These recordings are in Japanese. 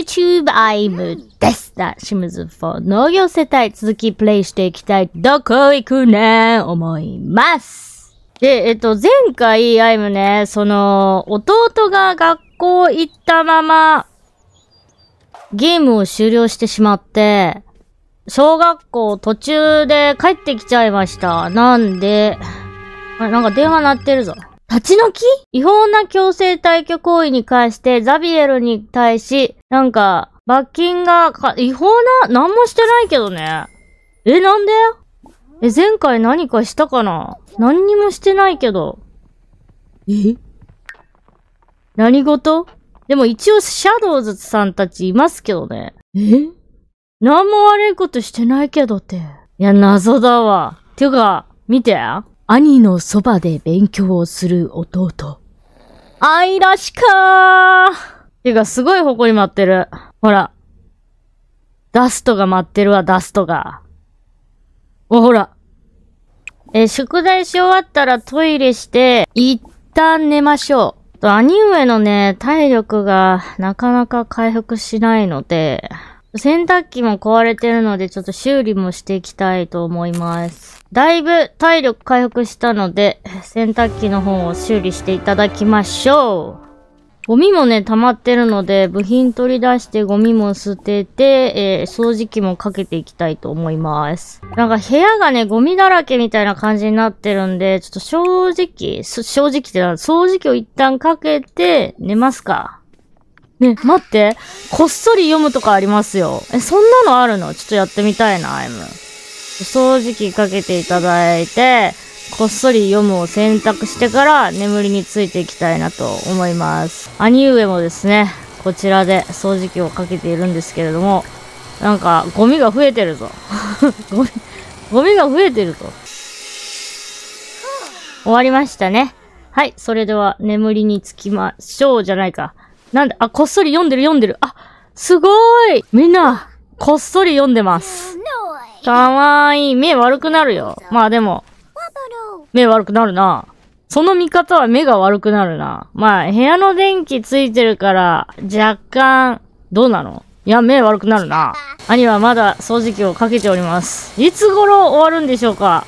YouTube アイムです。だ、シムズ4農業世帯続きプレイしていきたい。どこ行くねん思います。で、えっと、前回アイムね、その、弟が学校行ったまま、ゲームを終了してしまって、小学校途中で帰ってきちゃいました。なんで、あれ、なんか電話鳴ってるぞ。立ち退き違法な強制退去行為に関してザビエルに対し、なんか、罰金がか、違法な、なんもしてないけどね。え、なんでえ、前回何かしたかな何にもしてないけど。え何事でも一応シャドウズさんたちいますけどね。え何も悪いことしてないけどって。いや、謎だわ。てか、見て。兄のそばで勉強をする弟。愛らしかー。てか、すごい埃舞ってる。ほら。ダストが舞ってるわ、ダストが。お、ほら。えー、宿題し終わったらトイレして、一旦寝ましょう。と、兄上のね、体力がなかなか回復しないので、洗濯機も壊れてるので、ちょっと修理もしていきたいと思います。だいぶ体力回復したので、洗濯機の方を修理していただきましょう。ゴミもね、溜まってるので、部品取り出してゴミも捨てて、えー、掃除機もかけていきたいと思います。なんか部屋がね、ゴミだらけみたいな感じになってるんで、ちょっと正直、正直ってな、掃除機を一旦かけて、寝ますか。ね、待って。こっそり読むとかありますよ。え、そんなのあるのちょっとやってみたいな、アイム。掃除機かけていただいて、こっそり読むを選択してから眠りについていきたいなと思います。兄上もですね、こちらで掃除機をかけているんですけれども、なんかゴミが増えてるぞ。ゴミ、ゴミが増えてるぞ。終わりましたね。はい、それでは眠りにつきましょうじゃないか。なんで、あ、こっそり読んでる読んでる。あ、すごいみんな、こっそり読んでます。かわいい。目悪くなるよ。まあでも、目悪くなるな。その見方は目が悪くなるな。まあ、部屋の電気ついてるから、若干、どうなのいや、目悪くなるな。兄はまだ掃除機をかけております。いつ頃終わるんでしょうか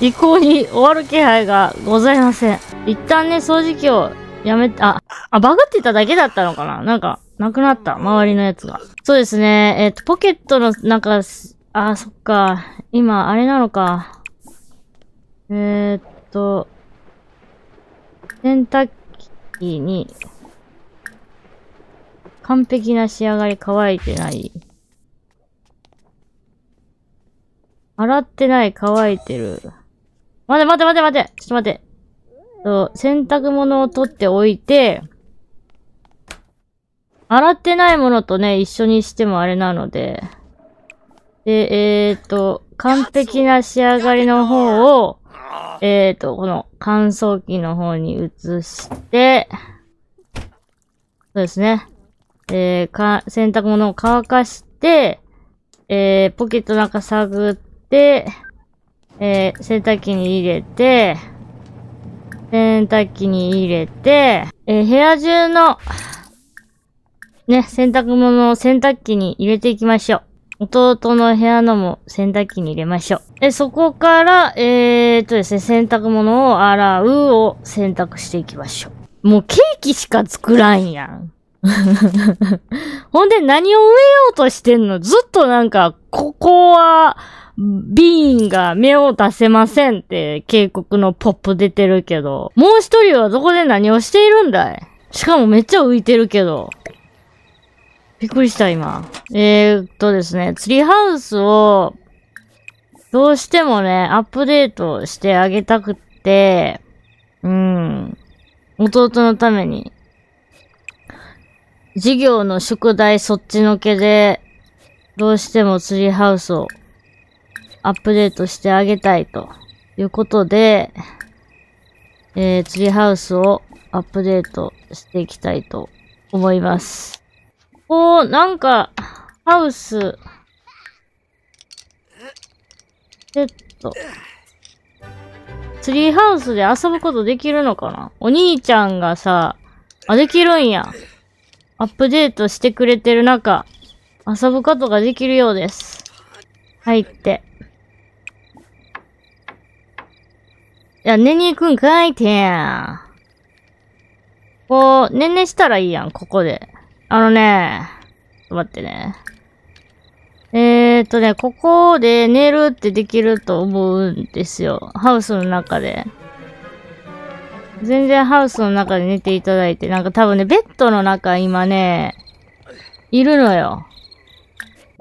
一向に終わる気配がございません。一旦ね、掃除機をやめあ、あ、バグってただけだったのかななんか、なくなった。周りのやつが。そうですね。えっ、ー、と、ポケットの、なんか、あそっか。今、あれなのか。えー、っと、洗濯機に、完璧な仕上がり乾いてない。洗ってない、乾いてる。待て待て待て待てちょっと待て。と、洗濯物を取っておいて、洗ってないものとね、一緒にしてもあれなので、で、えっ、ー、と、完璧な仕上がりの方を、えっ、ー、と、この乾燥機の方に移して、そうですね。えー、か、洗濯物を乾かして、えー、ポケットなんか探って、えー、洗濯機に入れて、洗濯機に入れて、えー、部屋中の、ね、洗濯物を洗濯機に入れていきましょう。弟の部屋のも洗濯機に入れましょう。で、そこから、えー、っとですね、洗濯物を洗うを選択していきましょう。もうケーキしか作らんやん。ほんで何を植えようとしてんのずっとなんか、ここは、ビーンが目を出せませんって警告のポップ出てるけど、もう一人はどこで何をしているんだいしかもめっちゃ浮いてるけど。びっくりした、今。えー、っとですね、ツリーハウスを、どうしてもね、アップデートしてあげたくって、うん、弟のために。授業の宿題そっちのけで、どうしてもツリーハウスをアップデートしてあげたいということで、えー、ツリーハウスをアップデートしていきたいと思います。おー、なんか、ハウス。えっと。ツリーハウスで遊ぶことできるのかなお兄ちゃんがさ、あ、できるんや。アップデートしてくれてる中、遊ぶことができるようです。入って。いや、寝に行くんかいてん。こう、寝寝したらいいやん、ここで。あのね、待ってね。えー、っとね、ここで寝るってできると思うんですよ。ハウスの中で。全然ハウスの中で寝ていただいて、なんか多分ね、ベッドの中今ね、いるのよ。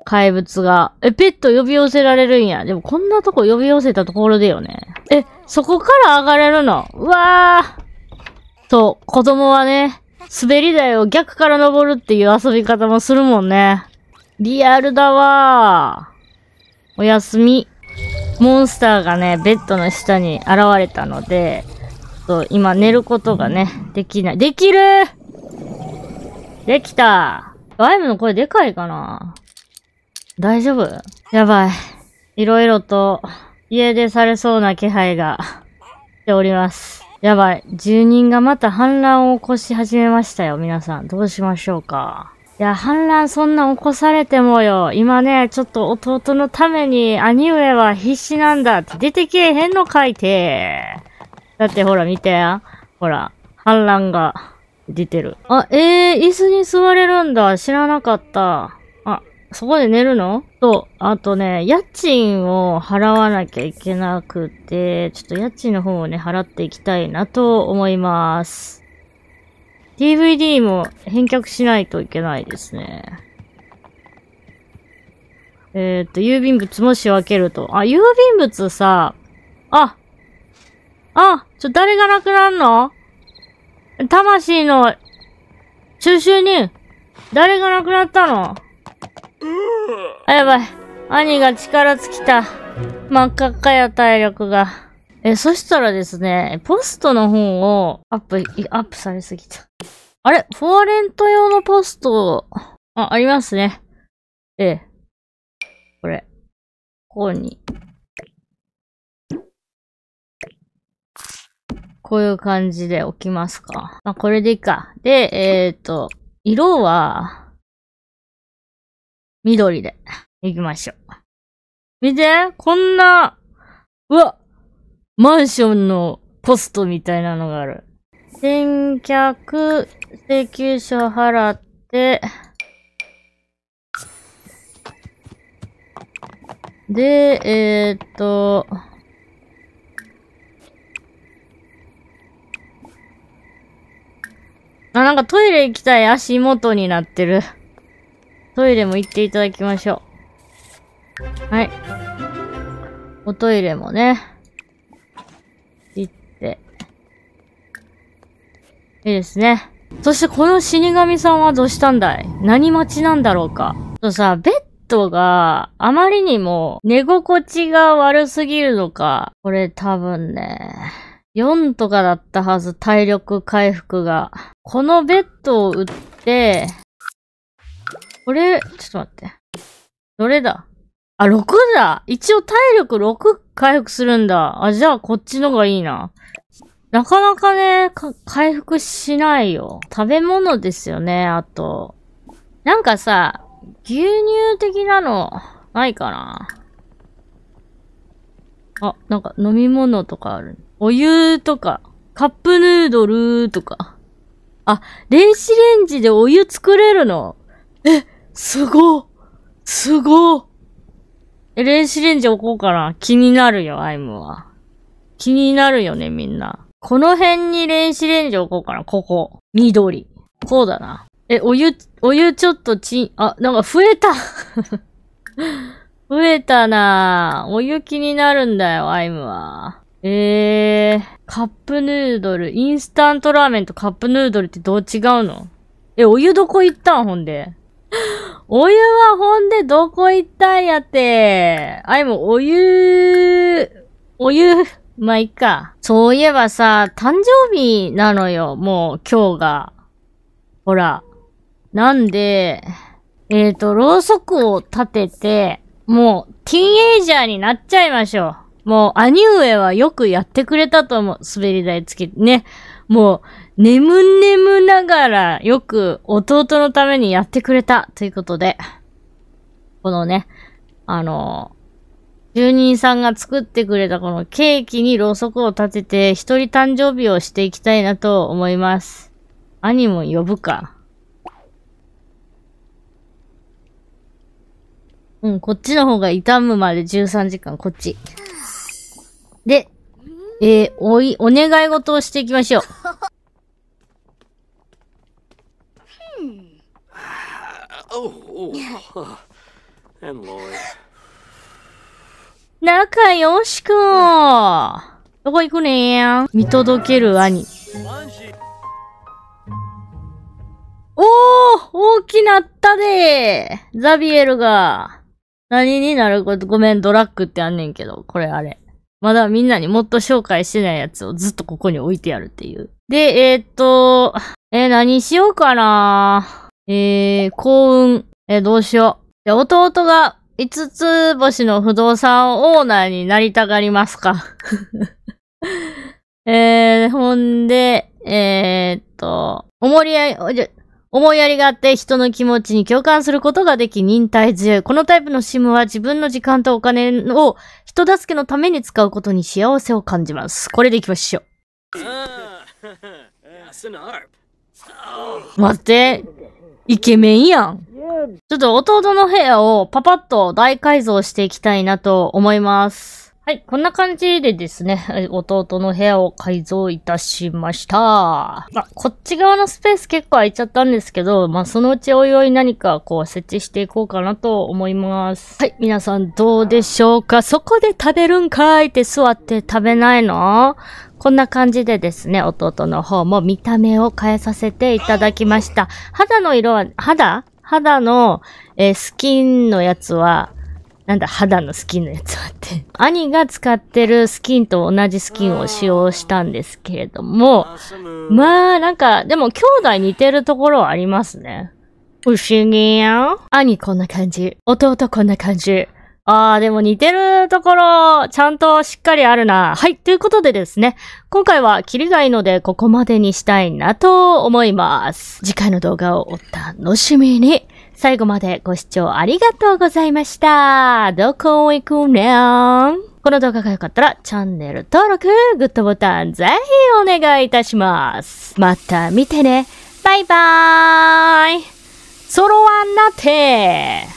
怪物が。え、ペット呼び寄せられるんや。でもこんなとこ呼び寄せたところでよね。え、そこから上がれるのうわーと、子供はね、滑り台を逆から登るっていう遊び方もするもんね。リアルだわおやすみ。モンスターがね、ベッドの下に現れたので、今寝ることがね、できない。できるできたワイムの声でかいかな大丈夫やばい。いろいろと、家出されそうな気配が、しております。やばい。住人がまた反乱を起こし始めましたよ、皆さん。どうしましょうか。いや、反乱そんな起こされてもよ。今ね、ちょっと弟のために兄上は必死なんだって出てけえへんの書いて。だってほら見て。ほら、反乱が出てる。あ、ええー、椅子に座れるんだ。知らなかった。そこで寝るのと、あとね、家賃を払わなきゃいけなくて、ちょっと家賃の方をね、払っていきたいなと思います。DVD も返却しないといけないですね。えっ、ー、と、郵便物も仕分けると。あ、郵便物さ、あ、あ、ちょ、誰がなくなるの魂の、中集人、誰がなくなったのあ、やばい。兄が力尽きた。真っ赤っかや体力が。え、そしたらですね、ポストの方をアップ、アップされすぎた。あれフォーレント用のポスト、あ、ありますね。ええ。これ。ここに。こういう感じで置きますか。まあ、これでいいか。で、えっ、ー、と、色は、緑で。行きましょう。見て、こんな、うわ、マンションのポストみたいなのがある。先客請求書払って、で、えー、っと、あ、なんかトイレ行きたい足元になってる。トイレも行っていただきましょう。はい。おトイレもね、行って。いいですね。そしてこの死神さんはどうしたんだい何待ちなんだろうか。とさ、ベッドがあまりにも寝心地が悪すぎるのか。これ多分ね、4とかだったはず、体力回復が。このベッドを売って、これ、ちょっと待って。どれだあ、6だ一応体力6回復するんだ。あ、じゃあこっちのがいいな。なかなかねか、回復しないよ。食べ物ですよね、あと。なんかさ、牛乳的なの、ないかな。あ、なんか飲み物とかある。お湯とか、カップヌードルとか。あ、電子レンジでお湯作れるの。え、すごすごえ、電子レンジ置こうかな。気になるよ、アイムは。気になるよね、みんな。この辺に電子レンジ置こうかな。ここ。緑。こうだな。え、お湯、お湯ちょっとちん、あ、なんか増えた 増えたなお湯気になるんだよ、アイムは。えー、カップヌードル、インスタントラーメンとカップヌードルってどう違うのえ、お湯どこ行ったんほんで。お湯はほんでどこ行ったんやって。あいもお湯、お湯、まあ、いっか。そういえばさ、誕生日なのよ、もう今日が。ほら。なんで、えっ、ー、と、ろうそくを立てて、もう、ティーンエイジャーになっちゃいましょう。もう、兄上はよくやってくれたと思う。滑り台つけてね。もう、眠眠ながらよく弟のためにやってくれたということで、このね、あの、住人さんが作ってくれたこのケーキにろうそくを立てて一人誕生日をしていきたいなと思います。兄も呼ぶか。うん、こっちの方が痛むまで13時間、こっち。で、えー、おい、お願い事をしていきましょう。Oh, oh. and Lloyd. 仲良しくんどこ行くねやん見届ける兄。おー大きなったでザビエルが。何になること、ごめん、ドラッグってあんねんけど、これあれ。まだみんなにもっと紹介してないやつをずっとここに置いてやるっていう。で、えー、っと、えー、何しようかなえー、幸運。えー、どうしよう。じ弟が五つ星の不動産オーナーになりたがりますか。えー、ほんで、えー、っと、思いやり、思いやりがあって人の気持ちに共感することができ忍耐強い。このタイプのシムは自分の時間とお金を人助けのために使うことに幸せを感じます。これでいきましょう。待って、イケメンやん。ちょっと弟の部屋をパパッと大改造していきたいなと思います。はい、こんな感じでですね、弟の部屋を改造いたしました。まあ、こっち側のスペース結構空いちゃったんですけど、まあ、そのうちおいおい何かこう設置していこうかなと思います。はい、皆さんどうでしょうかそこで食べるんかいって座って食べないのこんな感じでですね、弟の方も見た目を変えさせていただきました。肌の色は、肌肌の、えー、スキンのやつは、なんだ、肌のスキンのやつあって。兄が使ってるスキンと同じスキンを使用したんですけれども、まあ、なんか、でも兄弟似てるところはありますね。不思議や兄こんな感じ。弟こんな感じ。ああ、でも似てるところ、ちゃんとしっかりあるな。はい、ということでですね、今回はキリがいいのでここまでにしたいなと思います。次回の動画をお楽しみに。最後までご視聴ありがとうございました。どこ行くねーんこの動画が良かったらチャンネル登録、グッドボタンぜひお願いいたします。また見てね。バイバーイ。ソロワンなって